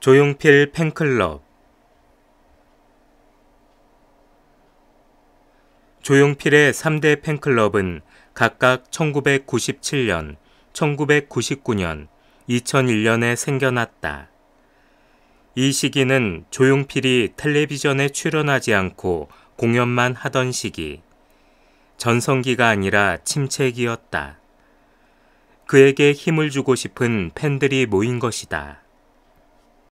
조용필 팬클럽 조용필의 3대 팬클럽은 각각 1997년, 1999년, 2001년에 생겨났다. 이 시기는 조용필이 텔레비전에 출연하지 않고 공연만 하던 시기. 전성기가 아니라 침체기였다. 그에게 힘을 주고 싶은 팬들이 모인 것이다.